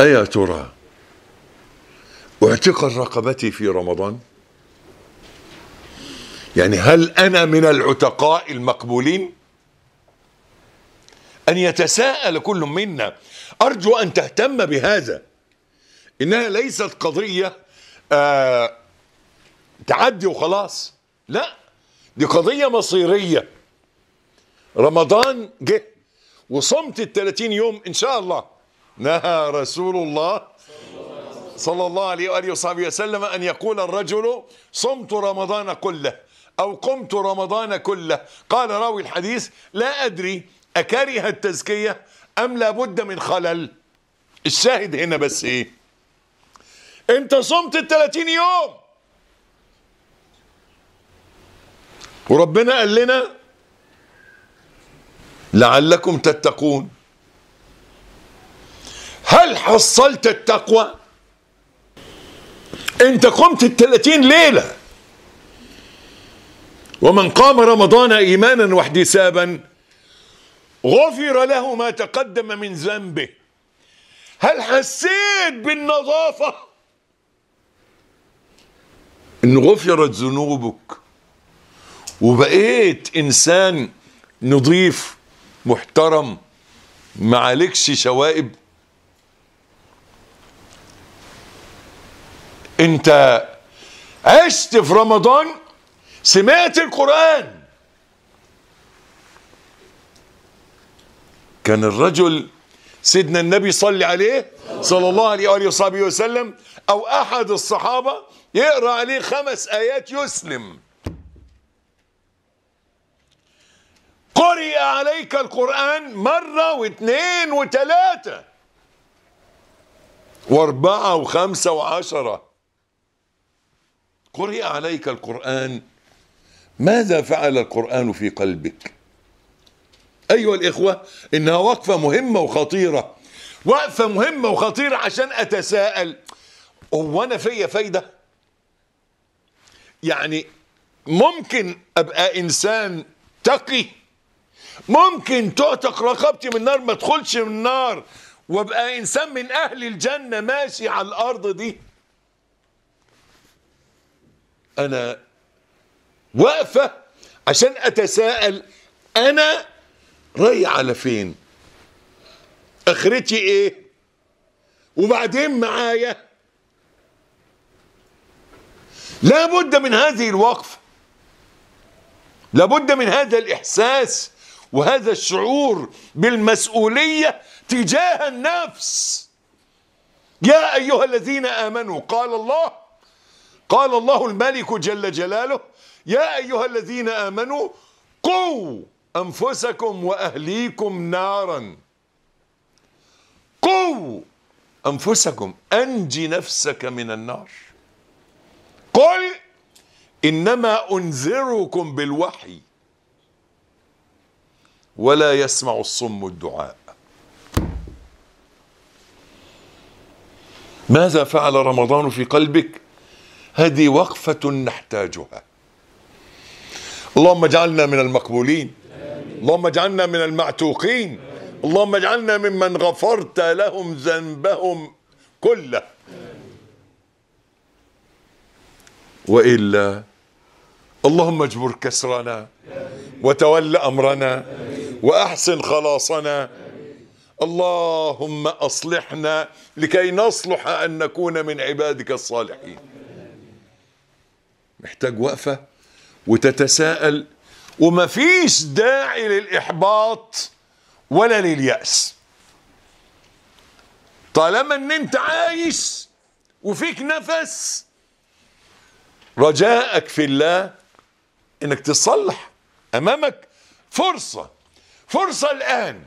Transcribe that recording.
أيا ترى اعتق رقبتي في رمضان يعني هل أنا من العتقاء المقبولين أن يتساءل كل منا أرجو أن تهتم بهذا إنها ليست قضية آه تعدي وخلاص لا دي قضية مصيرية رمضان جه وصمت الثلاثين يوم إن شاء الله نهى رسول الله صلى الله عليه وآله وصحبه وسلم أن يقول الرجل صمت رمضان كله أو قمت رمضان كله قال راوي الحديث لا أدري أكره التزكية أم لا بد من خلل الشاهد هنا بس إيه أنت صمت الثلاثين يوم وربنا قال لنا لعلكم تتقون هل حصلت التقوى انت قمت الثلاثين ليلة ومن قام رمضان ايمانا واحتسابا غفر له ما تقدم من ذنبه هل حسيت بالنظافة ان غفرت ذنوبك وبقيت انسان نظيف محترم معالكش شوائب انت عشت في رمضان سمعت القرآن كان الرجل سيدنا النبي صلي عليه صلى الله عليه وآله وصحبه وسلم أو أحد الصحابة يقرأ عليه خمس آيات يسلم قرئ عليك القرآن مرة واثنين وثلاثة واربعة وخمسة وعشرة قرئ عليك القرآن ماذا فعل القرآن في قلبك أيها الإخوة إنها وقفة مهمة وخطيرة وقفة مهمة وخطيرة عشان أتساءل هو أنا فيا فايدة يعني ممكن أبقى إنسان تقي ممكن تعتق رقبتي من النار ما ادخلش من النار وابقى انسان من اهل الجنه ماشي على الارض دي أنا واقفة عشان أتساءل أنا راي على فين آخرتي إيه وبعدين معايا لابد من هذه الوقفة لابد من هذا الإحساس وهذا الشعور بالمسؤولية تجاه النفس يا أيها الذين آمنوا قال الله قال الله الملك جل جلاله يا أيها الذين آمنوا قوا أنفسكم وأهليكم نارا قوا أنفسكم أنجي نفسك من النار قل إنما أنذركم بالوحي ولا يسمع الصم الدعاء ماذا فعل رمضان في قلبك هذه وقفة نحتاجها اللهم اجعلنا من المقبولين اللهم اجعلنا من المعتوقين اللهم اجعلنا ممن غفرت لهم ذنبهم كله وإلا اللهم اجبر كسرنا وتول أمرنا وأحسن خلاصنا اللهم أصلحنا لكي نصلح أن نكون من عبادك الصالحين محتاج وقفة وتتساءل ومفيش داعي للإحباط ولا لليأس طالما ان انت عايش وفيك نفس رجاءك في الله انك تصلح امامك فرصة فرصة الان